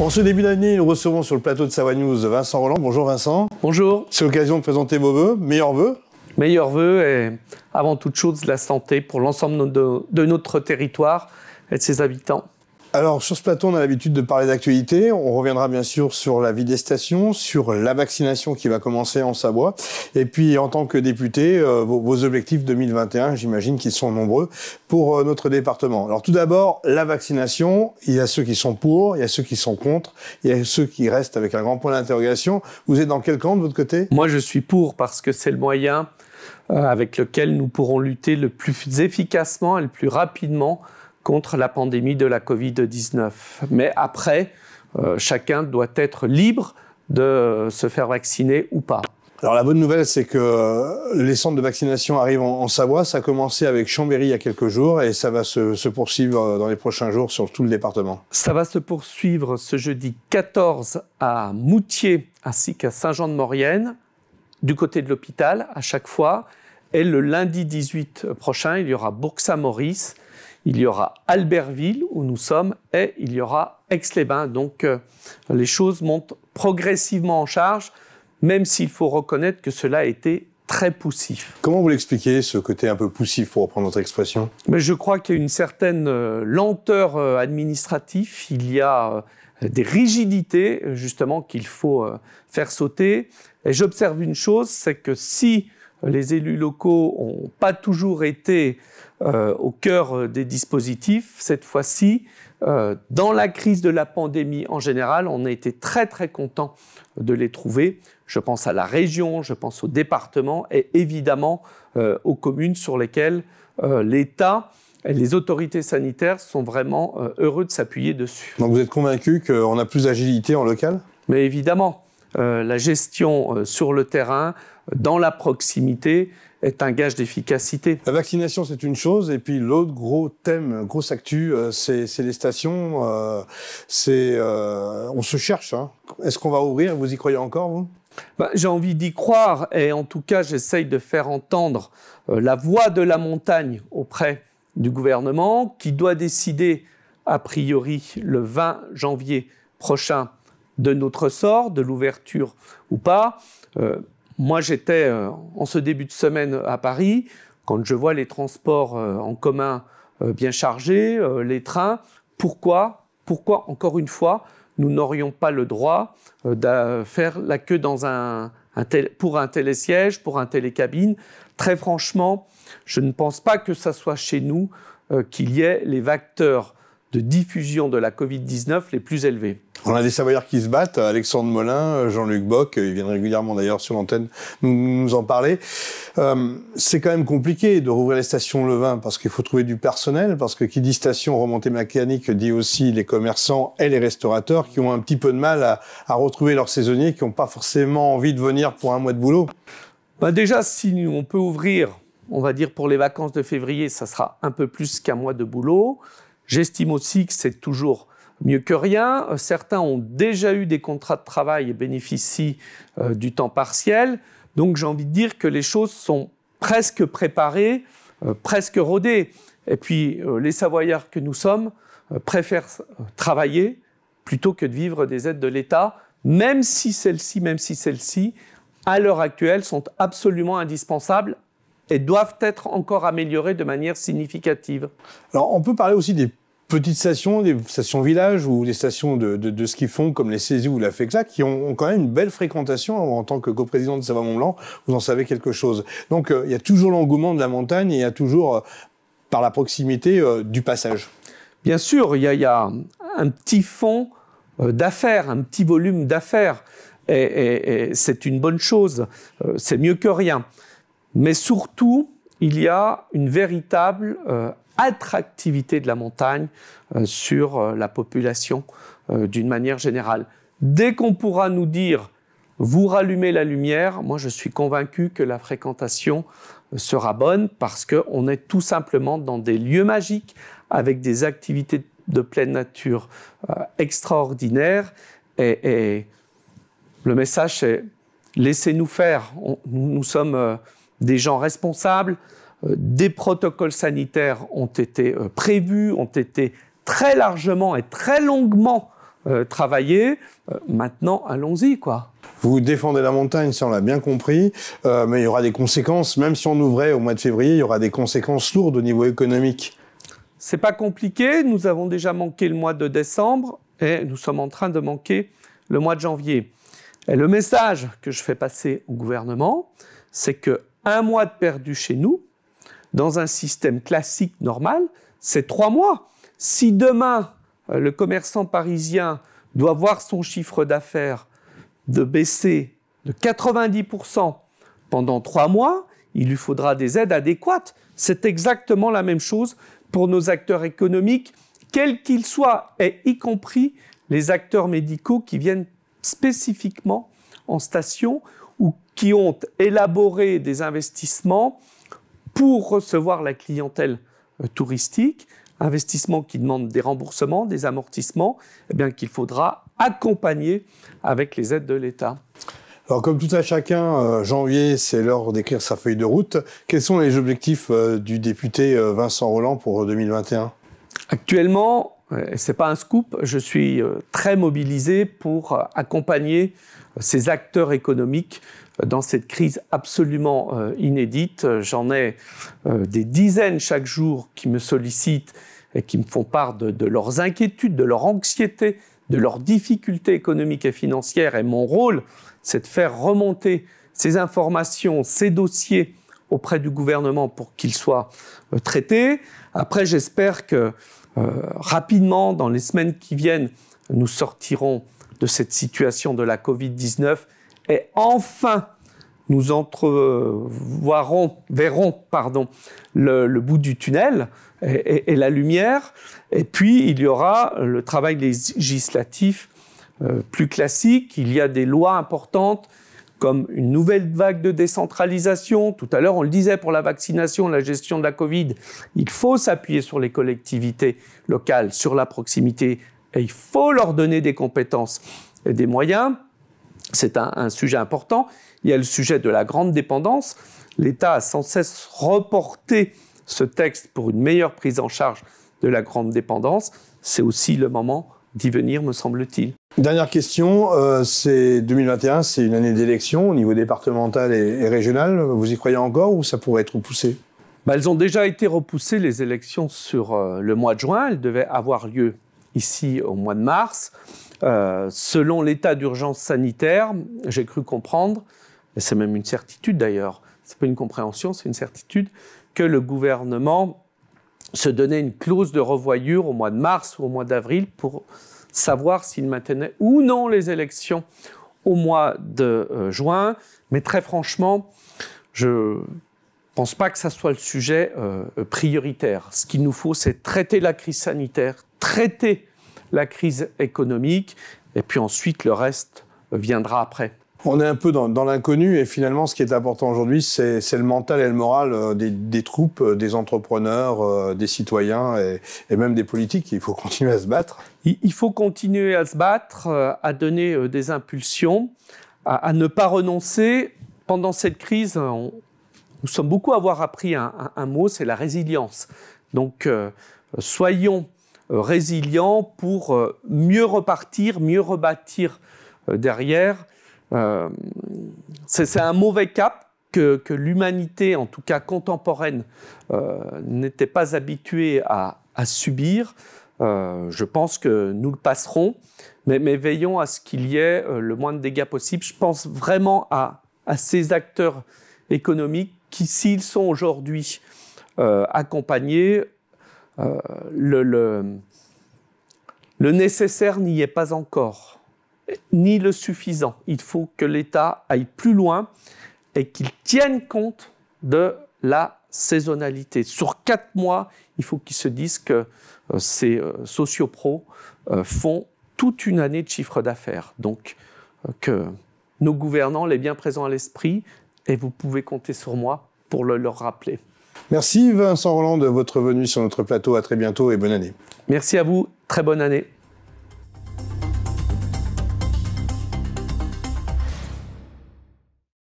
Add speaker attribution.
Speaker 1: En ce début d'année, nous recevons sur le plateau de Savoie News
Speaker 2: Vincent Roland. Bonjour Vincent. Bonjour. C'est l'occasion de présenter vos voeux, meilleurs voeux. Meilleurs voeux et avant toute chose la santé pour l'ensemble de notre territoire et de ses habitants.
Speaker 1: Alors sur ce plateau, on a l'habitude de parler d'actualité. On reviendra bien sûr sur la vie des stations, sur la vaccination qui va commencer en Savoie. Et puis en tant que député, euh, vos, objectifs 2021, j'imagine qu'ils sont nombreux pour euh, notre département. Alors tout d'abord, la vaccination. Il y a ceux qui sont pour, il y a ceux qui sont contre, il y a ceux qui restent avec un grand point d'interrogation.
Speaker 2: Vous êtes dans quel camp de votre côté Moi, je suis pour parce que c'est le moyen euh, avec lequel nous pourrons lutter le plus efficacement et le plus rapidement contre la pandémie de la Covid-19. Mais après, euh, chacun doit être libre de se faire vacciner ou pas.
Speaker 1: Alors la bonne nouvelle, c'est que euh, les centres de vaccination arrivent en, Savoie. Ça a commencé avec Chambéry il y a quelques jours et ça va se, se, poursuivre euh, dans les prochains jours sur tout le département.
Speaker 2: Ça va se poursuivre ce jeudi 14 à Moutier ainsi qu'à Saint-Jean-de-Maurienne, du côté de l'hôpital à chaque fois. Et le lundi 18 prochain, il y aura Bourg-Saint-Maurice il y aura Albertville où nous sommes et il y aura Aix-les-Bains. Donc euh, les choses montent progressivement en charge, même s'il faut reconnaître que cela a été très poussif. Comment vous l'expliquez, ce côté un peu poussif, pour reprendre notre expression Mais Je crois qu'il y a une certaine euh, lenteur euh, administrative, il y a des rigidités, justement, qu'il faut faire sauter. Et j'observe une chose, c'est que si les élus locaux n'ont pas toujours été euh, au cœur des dispositifs. Cette fois-ci, euh, dans la crise de la pandémie en général, on a été très très content de les trouver. Je pense à la région, je pense au département et évidemment euh, aux communes sur lesquelles l'État et les autorités sanitaires sont vraiment heureux de s'appuyer dessus. Donc vous êtes convaincu qu'on a plus d'agilité en local Mais évidemment, la gestion sur le terrain, dans la proximité est un gage d'efficacité. La vaccination, c'est une chose, et puis l'autre gros thème, grosse actu, euh, c'est les stations. Euh, c'est euh, on se cherche. Hein. Est-ce qu'on va ouvrir Vous y croyez encore, vous bah, J'ai envie d'y croire, et en tout cas, j'essaye de faire entendre la voix de la montagne auprès du gouvernement, qui doit décider a priori le 20 janvier prochain de notre sort, de l'ouverture ou pas. Moi, j'étais euh, en ce début de semaine à Paris, quand je vois les transports euh, en commun euh, bien chargés, les trains, pourquoi, pourquoi encore une fois, nous n'aurions pas le droit de faire la queue dans un, pour un télésiège, pour un télécabine Très franchement, je ne pense pas que ça soit chez nous qu'il y ait les vacteurs de diffusion de la Covid-19 les plus élevés.
Speaker 1: On a des Savoyards qui se battent, Alexandre Molin, Jean-Luc Bock, euh, ils viennent régulièrement d'ailleurs sur l'antenne nous, en parler. Euh, c'est quand même compliqué de rouvrir les stations Levin parce qu'il faut trouver du personnel, parce que qui dit station remontée mécanique dit aussi les commerçants et les restaurateurs qui ont un petit peu de mal à, à retrouver leurs saisonniers qui n'ont
Speaker 2: pas forcément envie de venir pour un mois de boulot. Bah déjà, si on peut ouvrir, on va dire pour les vacances de février, ça sera un peu plus qu'un mois de boulot. J'estime aussi que c'est toujours mieux que rien. Certains ont déjà eu des contrats de travail et bénéficient euh, du temps partiel. Donc j'ai envie de dire que les choses sont presque préparées, euh, presque rodées. Et puis euh, les Savoyards que nous sommes préfèrent travailler plutôt que de vivre des aides de l'État, même si celles-ci, même si celles-ci, à l'heure actuelle, sont absolument indispensables et doivent être encore améliorées de manière significative. Alors on peut parler aussi des petites stations,
Speaker 1: des stations villages ou des stations de, de, de font, comme les Cési ou la Fexa, qui ont, quand même une belle fréquentation. En tant que coprésident de Savoie Mont-Blanc, vous en savez quelque chose. Donc euh, il y a toujours l'engouement
Speaker 2: de la montagne et il y a toujours, euh, par la proximité, euh, du passage. Bien sûr, il y, a, un petit fond d'affaires, un petit volume d'affaires. et c'est une bonne chose. c'est mieux que rien. Mais surtout, il y a une véritable euh, attractivité de la montagne euh, sur euh, la population d'une manière générale. Dès qu'on pourra nous dire vous rallumez la lumière, moi je suis convaincu que la fréquentation sera bonne parce qu'on est tout simplement dans des lieux magiques avec des activités de pleine nature extraordinaires et, le message c'est laissez-nous faire, nous sommes des gens responsables. Euh, des protocoles sanitaires ont été euh, prévus, ont été très largement et très longuement euh, travaillés. maintenant, allons-y, quoi. Vous
Speaker 1: défendez la montagne, si on l'a bien compris, mais il y aura des conséquences.
Speaker 2: Même si on ouvrait au mois de février, il y aura
Speaker 1: des conséquences lourdes au niveau économique.
Speaker 2: C'est pas compliqué. Nous avons déjà manqué le mois de décembre et nous sommes en train de manquer le mois de janvier. Et le message que je fais passer au gouvernement, c'est que un mois de perdu chez nous, dans un système classique normal, c'est trois mois. Si demain, euh, le commerçant parisien doit voir son chiffre d'affaires de baisser de 90% pendant trois mois, il lui faudra des aides adéquates. C'est exactement la même chose pour nos acteurs économiques, quels qu'ils soient, et y compris les acteurs médicaux qui viennent spécifiquement en station ou qui ont élaboré des investissements pour recevoir la clientèle euh, touristique, investissements qui demandent des remboursements, des amortissements, eh bien qu'il faudra accompagner avec les aides de l'État.
Speaker 1: Alors comme tout un chacun, euh, janvier, c'est l'heure d'écrire sa feuille de route. Quels sont les
Speaker 2: objectifs euh, du député Vincent Roland pour 2021 Actuellement, c'est pas un scoop, je suis très mobilisé pour accompagner ces acteurs économiques dans cette crise absolument euh, inédite. J'en ai euh, des dizaines chaque jour qui me sollicitent et qui me font part de, leurs inquiétudes, de leur anxiété, de leurs difficultés économiques et financières. Et mon rôle, c'est de faire remonter ces informations, ces dossiers auprès du gouvernement pour qu'ils soient euh, traités. Après, j'espère que rapidement, dans les semaines qui viennent, nous sortirons de cette situation de la Covid-19. Et enfin, nous entrevoirons, verrons, pardon, le, bout du tunnel et, la lumière. Et puis, il y aura le travail législatif euh, plus classique. Il y a des lois importantes comme une nouvelle vague de décentralisation. Tout à l'heure, on le disait pour la vaccination, la gestion de la Covid, il faut s'appuyer sur les collectivités locales, sur la proximité et il faut leur donner des compétences et des moyens. C'est un, sujet important. Il y a le sujet de la grande dépendance. L'État a sans cesse reporté ce texte pour une meilleure prise en charge de la grande dépendance. C'est aussi le moment d'y venir, me semble-t-il.
Speaker 1: Dernière question, euh, c'est 2021, c'est une année d'élection au niveau départemental et, régional. Vous y croyez encore ou ça pourrait être repoussé
Speaker 2: bah, Elles ont déjà été repoussées, les élections, sur euh, le mois de juin. Elles devaient avoir lieu ici au mois de mars. Euh, selon l'état d'urgence sanitaire, j'ai cru comprendre, et c'est même une certitude d'ailleurs, c'est pas une compréhension, c'est une certitude, que le gouvernement se donnait une clause de revoyure au mois de mars ou au mois d'avril pour savoir s'il maintenait ou non les élections au mois de euh, juin. Mais très franchement, je pense pas que ça soit le sujet euh, prioritaire. Ce qu'il nous faut, c'est traiter la crise sanitaire, traiter la crise économique, et puis ensuite le reste viendra après.
Speaker 1: On est un peu dans, l'inconnu et finalement, ce qui est important aujourd'hui, c'est, le mental et le moral euh, des, troupes, euh, des entrepreneurs, des citoyens et, même des politiques. Il faut continuer à se
Speaker 2: battre. Il, faut continuer à se battre, à donner des impulsions, à, ne pas renoncer. Pendant cette crise, nous sommes beaucoup à avoir appris un, mot, c'est la résilience. Donc, euh, soyons euh, résilients pour euh, mieux repartir, mieux rebâtir derrière. c'est un mauvais cap que, l'humanité, en tout cas contemporaine, n'était pas habituée à, subir. je pense que nous le passerons, mais, veillons à ce qu'il y ait le moins de dégâts possible. Je pense vraiment à ces acteurs économiques s'ils sont aujourd'hui euh, accompagnés, euh, le, nécessaire n'y est pas encore, ni le suffisant. Il faut que l'État aille plus loin et qu'il tienne compte de la saisonnalité. Sur quatre mois, il faut qu'ils se disent que euh, ces sociopros font toute une année de chiffre d'affaires. Donc, que nos gouvernants les bien présents à l'esprit et vous pouvez compter sur moi pour le leur rappeler.
Speaker 1: Merci Vincent Roland de votre venue sur notre plateau. À très bientôt et bonne année. Merci à vous. Très
Speaker 2: bonne année.